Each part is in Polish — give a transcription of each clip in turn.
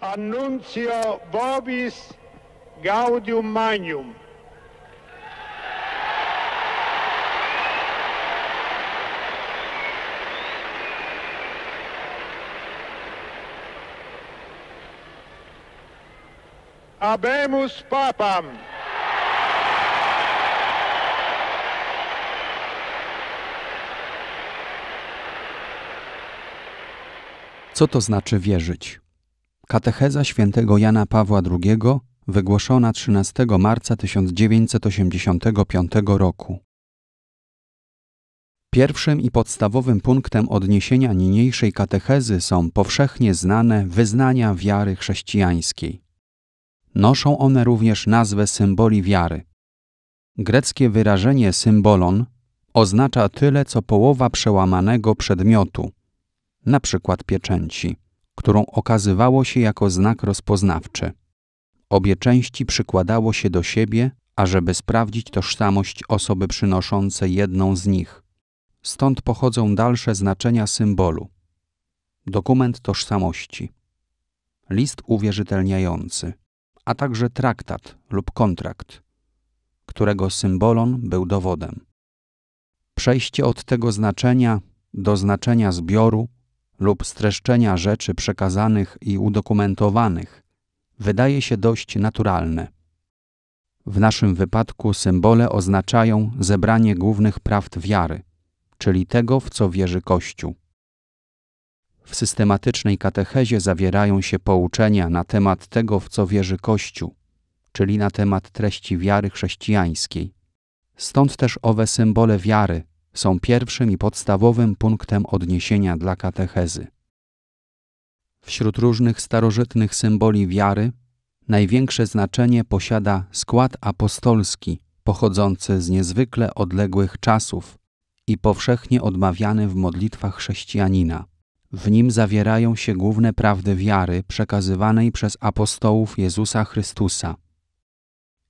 Annuncio Vobis Gaudium Magnum. Abemus Papam. Co to znaczy wierzyć? Katecheza świętego Jana Pawła II, wygłoszona 13 marca 1985 roku. Pierwszym i podstawowym punktem odniesienia niniejszej katechezy są powszechnie znane wyznania wiary chrześcijańskiej. Noszą one również nazwę symboli wiary. Greckie wyrażenie symbolon oznacza tyle co połowa przełamanego przedmiotu, na przykład pieczęci którą okazywało się jako znak rozpoznawczy. Obie części przykładało się do siebie, ażeby sprawdzić tożsamość osoby przynoszącej jedną z nich. Stąd pochodzą dalsze znaczenia symbolu. Dokument tożsamości, list uwierzytelniający, a także traktat lub kontrakt, którego symbolon był dowodem. Przejście od tego znaczenia do znaczenia zbioru lub streszczenia rzeczy przekazanych i udokumentowanych wydaje się dość naturalne. W naszym wypadku symbole oznaczają zebranie głównych prawd wiary, czyli tego, w co wierzy Kościół. W systematycznej katechezie zawierają się pouczenia na temat tego, w co wierzy Kościół, czyli na temat treści wiary chrześcijańskiej. Stąd też owe symbole wiary są pierwszym i podstawowym punktem odniesienia dla katechezy. Wśród różnych starożytnych symboli wiary największe znaczenie posiada skład apostolski, pochodzący z niezwykle odległych czasów i powszechnie odmawiany w modlitwach chrześcijanina. W nim zawierają się główne prawdy wiary przekazywanej przez apostołów Jezusa Chrystusa.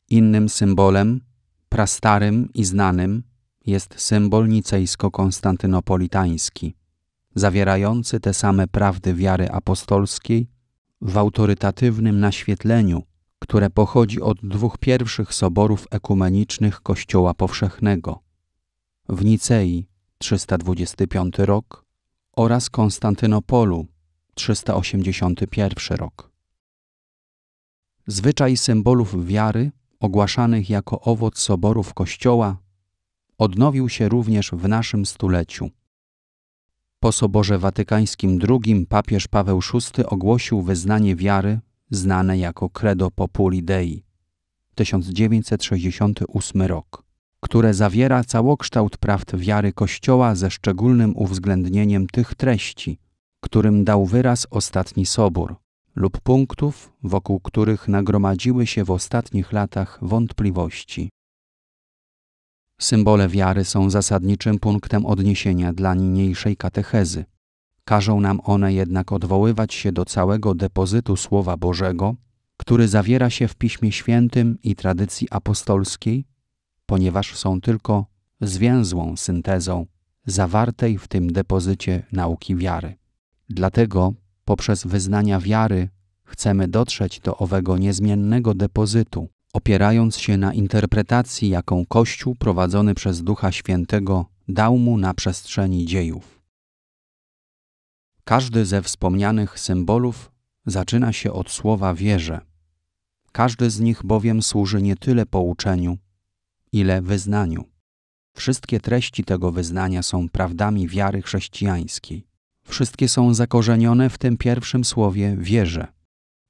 Innym symbolem, prastarym i znanym, jest symbol nicejsko-konstantynopolitański, zawierający te same prawdy wiary apostolskiej w autorytatywnym naświetleniu, które pochodzi od dwóch pierwszych soborów ekumenicznych Kościoła Powszechnego w Nicei 325 rok oraz Konstantynopolu 381 rok. Zwyczaj symbolów wiary, ogłaszanych jako owoc soborów Kościoła, odnowił się również w naszym stuleciu. Po Soborze Watykańskim II papież Paweł VI ogłosił wyznanie wiary znane jako Credo Populi Dei 1968 rok, które zawiera całokształt prawd wiary Kościoła ze szczególnym uwzględnieniem tych treści, którym dał wyraz ostatni Sobór lub punktów, wokół których nagromadziły się w ostatnich latach wątpliwości. Symbole wiary są zasadniczym punktem odniesienia dla niniejszej katechezy. Każą nam one jednak odwoływać się do całego depozytu Słowa Bożego, który zawiera się w Piśmie Świętym i tradycji apostolskiej, ponieważ są tylko zwięzłą syntezą zawartej w tym depozycie nauki wiary. Dlatego poprzez wyznania wiary chcemy dotrzeć do owego niezmiennego depozytu, opierając się na interpretacji, jaką Kościół prowadzony przez Ducha Świętego dał mu na przestrzeni dziejów. Każdy ze wspomnianych symbolów zaczyna się od słowa wierze. Każdy z nich bowiem służy nie tyle pouczeniu, ile wyznaniu. Wszystkie treści tego wyznania są prawdami wiary chrześcijańskiej. Wszystkie są zakorzenione w tym pierwszym słowie wierze.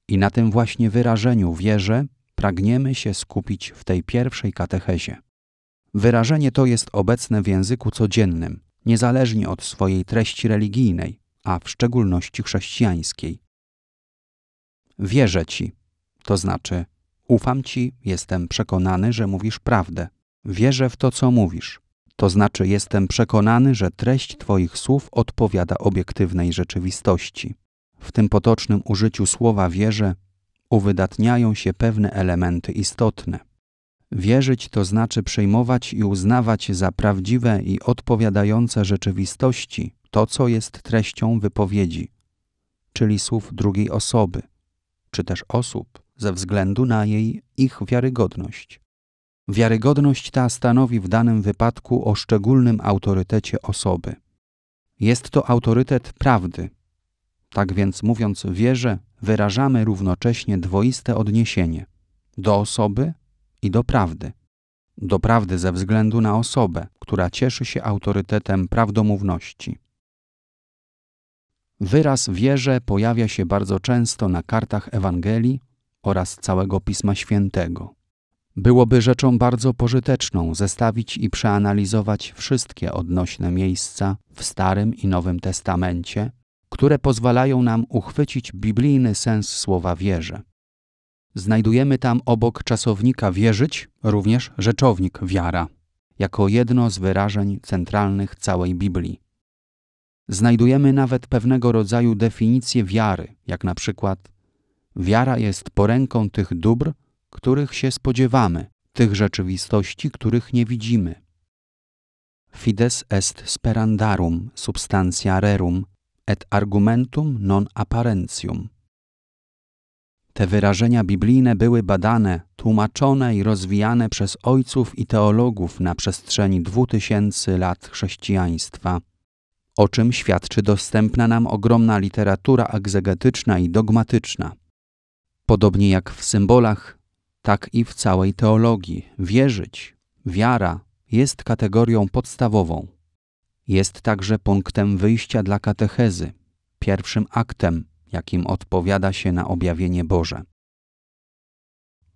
I na tym właśnie wyrażeniu wierze pragniemy się skupić w tej pierwszej katechezie. Wyrażenie to jest obecne w języku codziennym, niezależnie od swojej treści religijnej, a w szczególności chrześcijańskiej. Wierzę Ci, to znaczy ufam Ci, jestem przekonany, że mówisz prawdę. Wierzę w to, co mówisz. To znaczy jestem przekonany, że treść Twoich słów odpowiada obiektywnej rzeczywistości. W tym potocznym użyciu słowa wierzę uwydatniają się pewne elementy istotne. Wierzyć to znaczy przyjmować i uznawać za prawdziwe i odpowiadające rzeczywistości to, co jest treścią wypowiedzi, czyli słów drugiej osoby, czy też osób, ze względu na jej ich wiarygodność. Wiarygodność ta stanowi w danym wypadku o szczególnym autorytecie osoby. Jest to autorytet prawdy. Tak więc mówiąc wierzę, wyrażamy równocześnie dwoiste odniesienie do osoby i do prawdy. Do prawdy ze względu na osobę, która cieszy się autorytetem prawdomówności. Wyraz wierze pojawia się bardzo często na kartach Ewangelii oraz całego Pisma Świętego. Byłoby rzeczą bardzo pożyteczną zestawić i przeanalizować wszystkie odnośne miejsca w Starym i Nowym Testamencie które pozwalają nam uchwycić biblijny sens słowa wierze. Znajdujemy tam obok czasownika wierzyć również rzeczownik wiara, jako jedno z wyrażeń centralnych całej Biblii. Znajdujemy nawet pewnego rodzaju definicję wiary, jak na przykład wiara jest poręką tych dóbr, których się spodziewamy, tych rzeczywistości, których nie widzimy. Fides est sperandarum substantia rerum – et argumentum non apparentium. Te wyrażenia biblijne były badane, tłumaczone i rozwijane przez ojców i teologów na przestrzeni dwutysięcy lat chrześcijaństwa, o czym świadczy dostępna nam ogromna literatura egzegetyczna i dogmatyczna. Podobnie jak w symbolach, tak i w całej teologii wierzyć, wiara jest kategorią podstawową. Jest także punktem wyjścia dla katechezy, pierwszym aktem, jakim odpowiada się na objawienie Boże.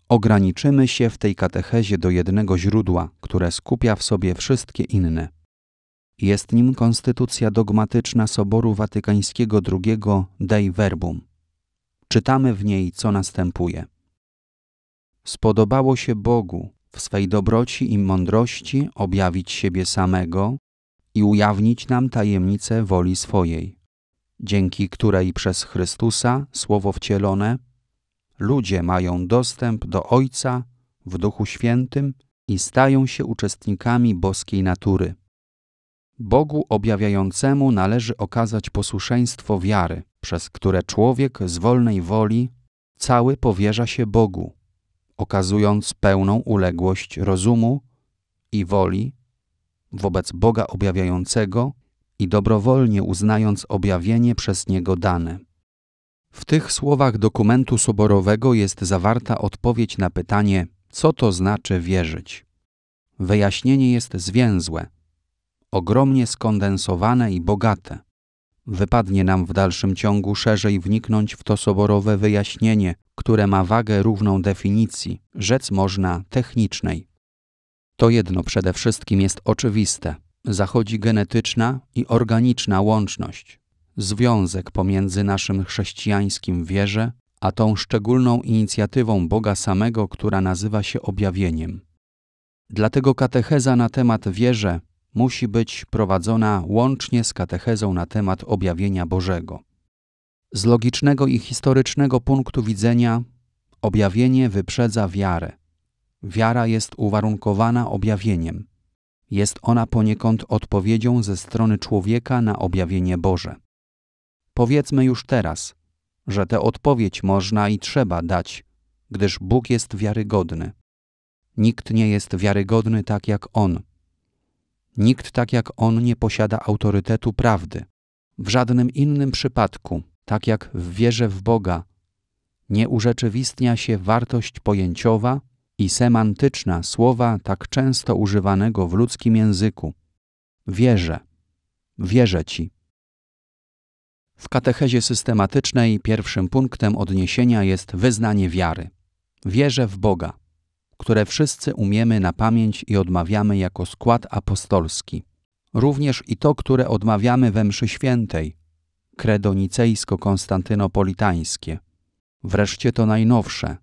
Ograniczymy się w tej katechezie do jednego źródła, które skupia w sobie wszystkie inne. Jest nim konstytucja dogmatyczna Soboru Watykańskiego II Dei Verbum. Czytamy w niej, co następuje. Spodobało się Bogu w swej dobroci i mądrości objawić siebie samego i ujawnić nam tajemnicę woli swojej, dzięki której przez Chrystusa, Słowo wcielone, ludzie mają dostęp do Ojca w Duchu Świętym i stają się uczestnikami boskiej natury. Bogu objawiającemu należy okazać posłuszeństwo wiary, przez które człowiek z wolnej woli cały powierza się Bogu, okazując pełną uległość rozumu i woli wobec Boga objawiającego i dobrowolnie uznając objawienie przez Niego dane. W tych słowach dokumentu soborowego jest zawarta odpowiedź na pytanie, co to znaczy wierzyć. Wyjaśnienie jest zwięzłe, ogromnie skondensowane i bogate. Wypadnie nam w dalszym ciągu szerzej wniknąć w to soborowe wyjaśnienie, które ma wagę równą definicji, rzec można technicznej. To jedno przede wszystkim jest oczywiste. Zachodzi genetyczna i organiczna łączność, związek pomiędzy naszym chrześcijańskim wierze, a tą szczególną inicjatywą Boga samego, która nazywa się objawieniem. Dlatego katecheza na temat wierze musi być prowadzona łącznie z katechezą na temat objawienia Bożego. Z logicznego i historycznego punktu widzenia objawienie wyprzedza wiarę. Wiara jest uwarunkowana objawieniem. Jest ona poniekąd odpowiedzią ze strony człowieka na objawienie Boże. Powiedzmy już teraz, że tę odpowiedź można i trzeba dać, gdyż Bóg jest wiarygodny. Nikt nie jest wiarygodny tak jak On. Nikt tak jak On nie posiada autorytetu prawdy. W żadnym innym przypadku, tak jak w wierze w Boga, nie urzeczywistnia się wartość pojęciowa, i semantyczna słowa tak często używanego w ludzkim języku. Wierzę. Wierzę Ci. W katechezie systematycznej pierwszym punktem odniesienia jest wyznanie wiary. Wierzę w Boga, które wszyscy umiemy na pamięć i odmawiamy jako skład apostolski. Również i to, które odmawiamy we mszy świętej, kredo nicejsko-konstantynopolitańskie. Wreszcie to najnowsze,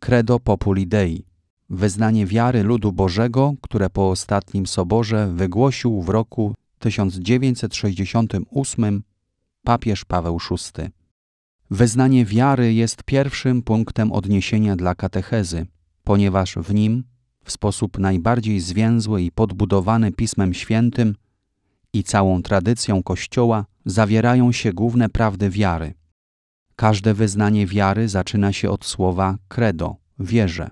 credo populi dei, Wyznanie wiary ludu Bożego, które po ostatnim soborze wygłosił w roku 1968 papież Paweł VI. Wyznanie wiary jest pierwszym punktem odniesienia dla katechezy, ponieważ w nim, w sposób najbardziej zwięzły i podbudowany Pismem Świętym i całą tradycją Kościoła, zawierają się główne prawdy wiary. Każde wyznanie wiary zaczyna się od słowa credo, wierzę.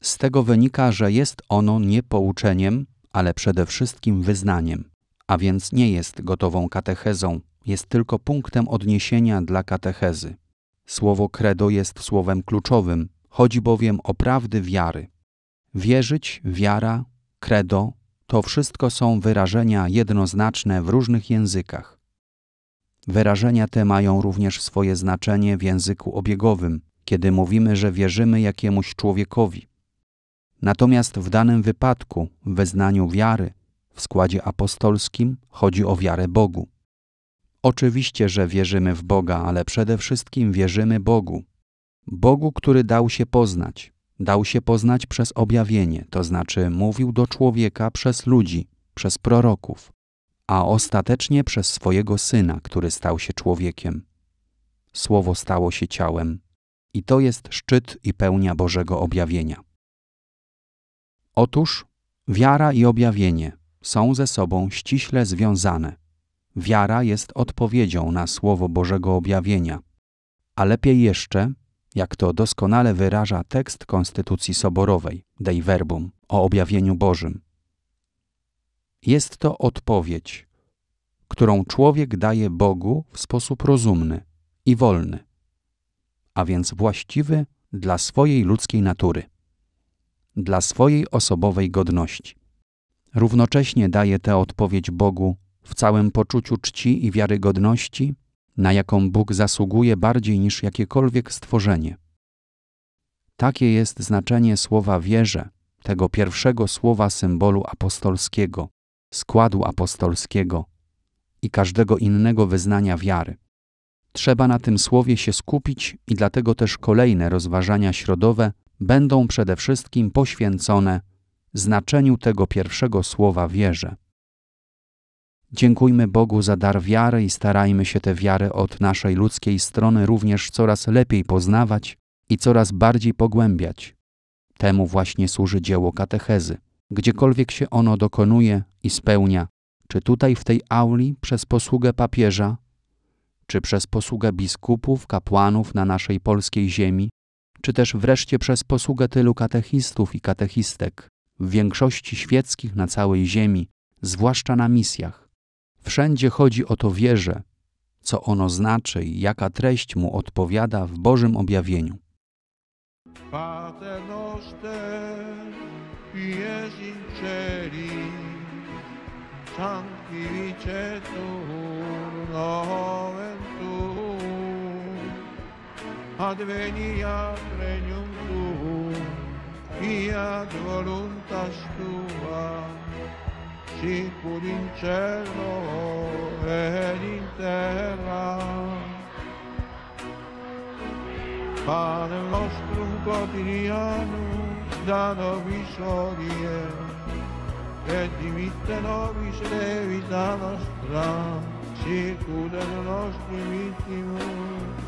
Z tego wynika, że jest ono nie pouczeniem, ale przede wszystkim wyznaniem, a więc nie jest gotową katechezą, jest tylko punktem odniesienia dla katechezy. Słowo credo jest słowem kluczowym, chodzi bowiem o prawdy wiary. Wierzyć, wiara, credo to wszystko są wyrażenia jednoznaczne w różnych językach. Wyrażenia te mają również swoje znaczenie w języku obiegowym, kiedy mówimy, że wierzymy jakiemuś człowiekowi. Natomiast w danym wypadku, w wyznaniu wiary, w składzie apostolskim chodzi o wiarę Bogu. Oczywiście, że wierzymy w Boga, ale przede wszystkim wierzymy Bogu. Bogu, który dał się poznać. Dał się poznać przez objawienie, to znaczy mówił do człowieka przez ludzi, przez proroków, a ostatecznie przez swojego syna, który stał się człowiekiem. Słowo stało się ciałem. I to jest szczyt i pełnia Bożego objawienia. Otóż wiara i objawienie są ze sobą ściśle związane. Wiara jest odpowiedzią na Słowo Bożego objawienia, a lepiej jeszcze, jak to doskonale wyraża tekst Konstytucji Soborowej, Dei Verbum, o objawieniu Bożym. Jest to odpowiedź, którą człowiek daje Bogu w sposób rozumny i wolny, a więc właściwy dla swojej ludzkiej natury dla swojej osobowej godności. Równocześnie daje tę odpowiedź Bogu w całym poczuciu czci i wiarygodności, na jaką Bóg zasługuje bardziej niż jakiekolwiek stworzenie. Takie jest znaczenie słowa wierze, tego pierwszego słowa symbolu apostolskiego, składu apostolskiego i każdego innego wyznania wiary. Trzeba na tym słowie się skupić i dlatego też kolejne rozważania środowe będą przede wszystkim poświęcone znaczeniu tego pierwszego słowa wierze. Dziękujmy Bogu za dar wiary i starajmy się tę wiarę od naszej ludzkiej strony również coraz lepiej poznawać i coraz bardziej pogłębiać. Temu właśnie służy dzieło katechezy. Gdziekolwiek się ono dokonuje i spełnia, czy tutaj w tej auli przez posługę papieża, czy przez posługę biskupów, kapłanów na naszej polskiej ziemi, czy też wreszcie przez posługę tylu katechistów i katechistek, w większości świeckich na całej ziemi, zwłaszcza na misjach. Wszędzie chodzi o to wierze, co ono znaczy i jaka treść mu odpowiada w Bożym objawieniu. Pater noster, ies in adveni regnum tuum, i ad voluntas tua, sicut in cielo et in terra. Pane nostrum quotidianum da nobis odiem, et dimitte nobis levita nostra, sicut et nostrim intimum,